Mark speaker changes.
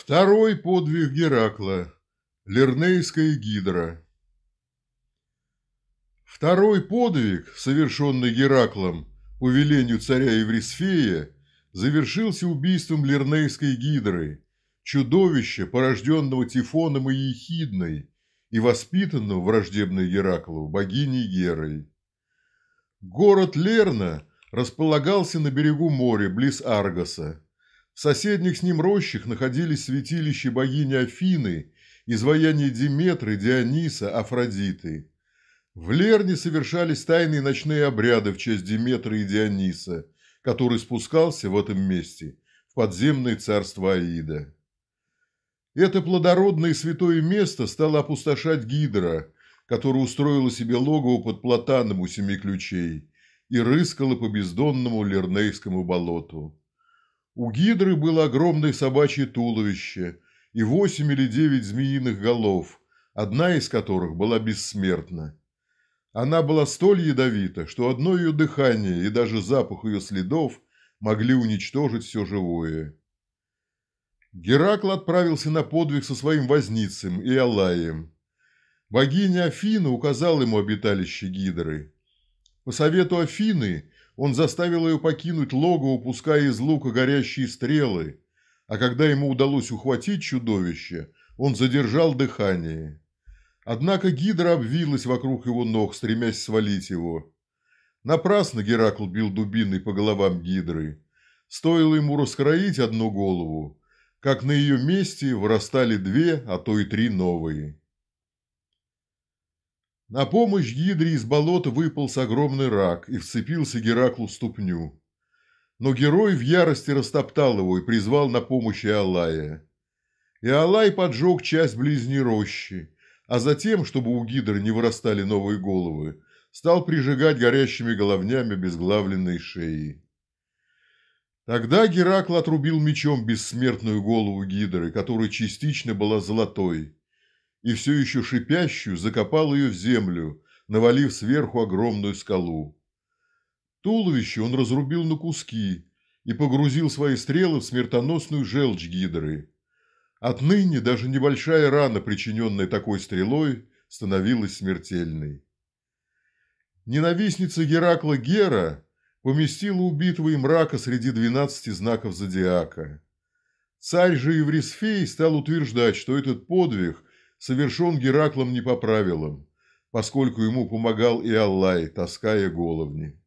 Speaker 1: Второй подвиг Геракла. Лернейская гидра. Второй подвиг, совершенный Гераклом по велению царя Еврисфея, завершился убийством Лернейской гидры, чудовища, порожденного Тифоном и Ехидной, и воспитанного враждебной Гераклу богиней Герой. Город Лерна располагался на берегу моря, близ Аргоса соседних с ним рощах находились святилища богини Афины, изваяния Диметры, Диониса, Афродиты. В Лерне совершались тайные ночные обряды в честь Диметры и Диониса, который спускался в этом месте в подземное царство Аида. Это плодородное святое место стало опустошать Гидра, которая устроила себе логово под платаном у семи ключей и рыскала по бездонному Лернейскому болоту. У гидры было огромное собачье туловище и восемь или девять змеиных голов, одна из которых была бессмертна. Она была столь ядовита, что одно ее дыхание и даже запах ее следов могли уничтожить все живое. Геракл отправился на подвиг со своим возницем и Алаем. Богиня Афина указала ему обиталище Гидры. По совету Афины он заставил ее покинуть лого, упуская из лука горящие стрелы, а когда ему удалось ухватить чудовище, он задержал дыхание. Однако гидра обвилась вокруг его ног, стремясь свалить его. Напрасно Геракл бил дубиной по головам гидры. Стоило ему раскроить одну голову, как на ее месте вырастали две, а то и три новые. На помощь Гидре из болот выполз огромный рак и вцепился Гераклу в ступню. Но герой в ярости растоптал его и призвал на помощь Иолая. Иолай поджег часть ближней рощи, а затем, чтобы у Гидры не вырастали новые головы, стал прижигать горящими головнями безглавленные шеи. Тогда Геракл отрубил мечом бессмертную голову Гидры, которая частично была золотой, и все еще шипящую закопал ее в землю, навалив сверху огромную скалу. Туловище он разрубил на куски и погрузил свои стрелы в смертоносную желчь гидры. Отныне даже небольшая рана, причиненная такой стрелой, становилась смертельной. Ненавистница Геракла Гера поместила убитого им рака среди двенадцати знаков зодиака. Царь же Еврисфей стал утверждать, что этот подвиг совершен Гераклом не по правилам, поскольку ему помогал и Аллай, таская головни.